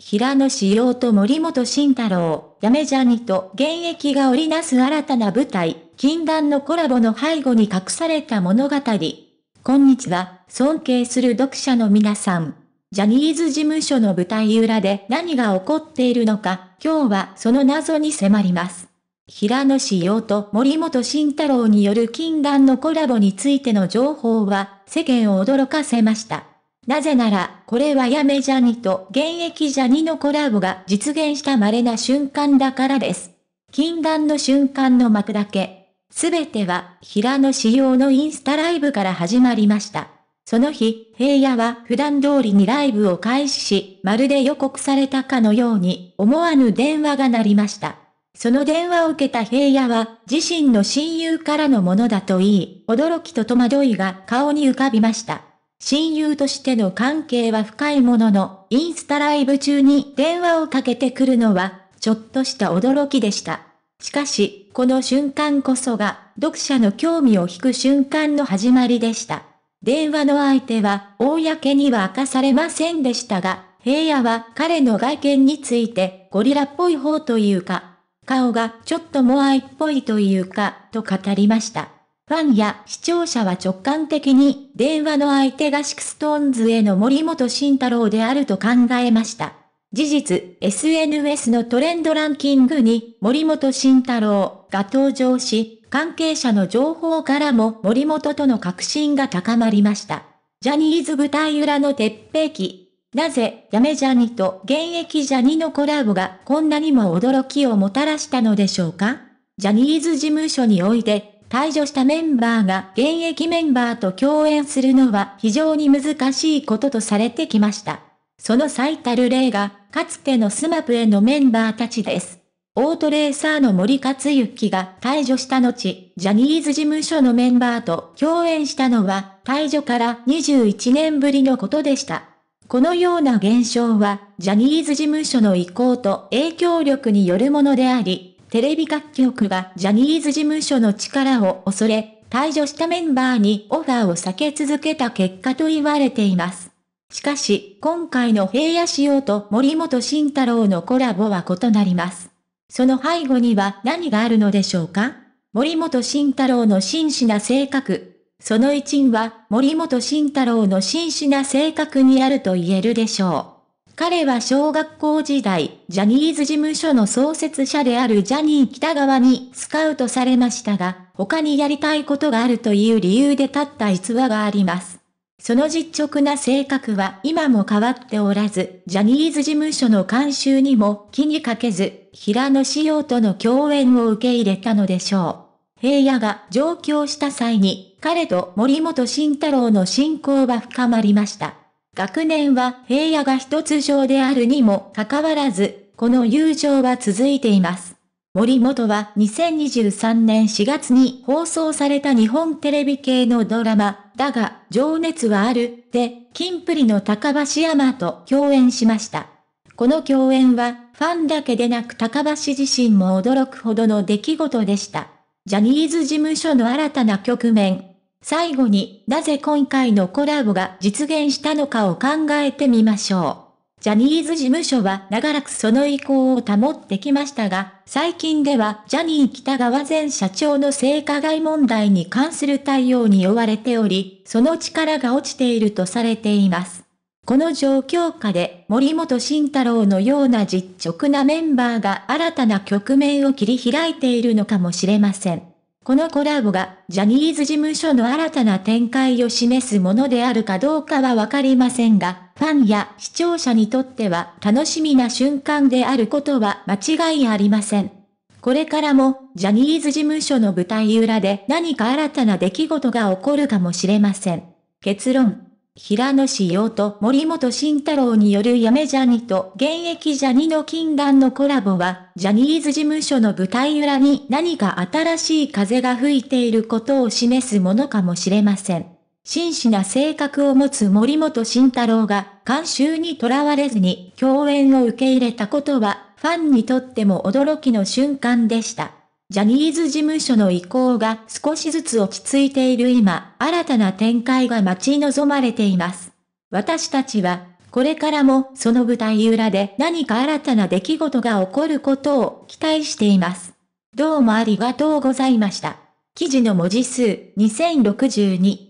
平野紫耀と森本慎太郎、やめじゃにと現役が織りなす新たな舞台、禁断のコラボの背後に隠された物語。こんにちは、尊敬する読者の皆さん。ジャニーズ事務所の舞台裏で何が起こっているのか、今日はその謎に迫ります。平野紫耀と森本慎太郎による禁断のコラボについての情報は、世間を驚かせました。なぜなら、これはやめじゃにと現役じゃにのコラボが実現した稀な瞬間だからです。禁断の瞬間の幕だけ。すべては、平野仕様のインスタライブから始まりました。その日、平野は普段通りにライブを開始し、まるで予告されたかのように、思わぬ電話が鳴りました。その電話を受けた平野は、自身の親友からのものだと言い、驚きと戸惑いが顔に浮かびました。親友としての関係は深いものの、インスタライブ中に電話をかけてくるのは、ちょっとした驚きでした。しかし、この瞬間こそが、読者の興味を引く瞬間の始まりでした。電話の相手は、公には明かされませんでしたが、平野は彼の外見について、ゴリラっぽい方というか、顔がちょっとモアイっぽいというか、と語りました。ファンや視聴者は直感的に電話の相手がシクストーンズへの森本慎太郎であると考えました。事実、SNS のトレンドランキングに森本慎太郎が登場し、関係者の情報からも森本との確信が高まりました。ジャニーズ舞台裏の鉄壁なぜ、やめジャニと現役ジャニのコラボがこんなにも驚きをもたらしたのでしょうかジャニーズ事務所において、退場したメンバーが現役メンバーと共演するのは非常に難しいこととされてきました。その最たる例が、かつてのスマップへのメンバーたちです。オートレーサーの森克行が退場した後、ジャニーズ事務所のメンバーと共演したのは、退場から21年ぶりのことでした。このような現象は、ジャニーズ事務所の意向と影響力によるものであり、テレビ楽曲がジャニーズ事務所の力を恐れ、退場したメンバーにオファーを避け続けた結果と言われています。しかし、今回の平野仕様と森本慎太郎のコラボは異なります。その背後には何があるのでしょうか森本慎太郎の真摯な性格。その一因は森本慎太郎の真摯な性格にあると言えるでしょう。彼は小学校時代、ジャニーズ事務所の創設者であるジャニー北川にスカウトされましたが、他にやりたいことがあるという理由で立った逸話があります。その実直な性格は今も変わっておらず、ジャニーズ事務所の監修にも気にかけず、平野仕様との共演を受け入れたのでしょう。平野が上京した際に、彼と森本慎太郎の親交は深まりました。学年は平野が一つ上であるにもかかわらず、この友情は続いています。森本は2023年4月に放送された日本テレビ系のドラマ、だが、情熱はある、で、金プリの高橋山と共演しました。この共演は、ファンだけでなく高橋自身も驚くほどの出来事でした。ジャニーズ事務所の新たな局面、最後になぜ今回のコラボが実現したのかを考えてみましょう。ジャニーズ事務所は長らくその意向を保ってきましたが、最近ではジャニー北川前社長の性加害問題に関する対応に追われており、その力が落ちているとされています。この状況下で森本慎太郎のような実直なメンバーが新たな局面を切り開いているのかもしれません。このコラボがジャニーズ事務所の新たな展開を示すものであるかどうかはわかりませんが、ファンや視聴者にとっては楽しみな瞬間であることは間違いありません。これからもジャニーズ事務所の舞台裏で何か新たな出来事が起こるかもしれません。結論。平野紫耀と森本慎太郎によるやめジャニと現役ジャニの禁断のコラボは、ジャニーズ事務所の舞台裏に何か新しい風が吹いていることを示すものかもしれません。真摯な性格を持つ森本慎太郎が、監修にとらわれずに共演を受け入れたことは、ファンにとっても驚きの瞬間でした。ジャニーズ事務所の意向が少しずつ落ち着いている今、新たな展開が待ち望まれています。私たちは、これからもその舞台裏で何か新たな出来事が起こることを期待しています。どうもありがとうございました。記事の文字数2062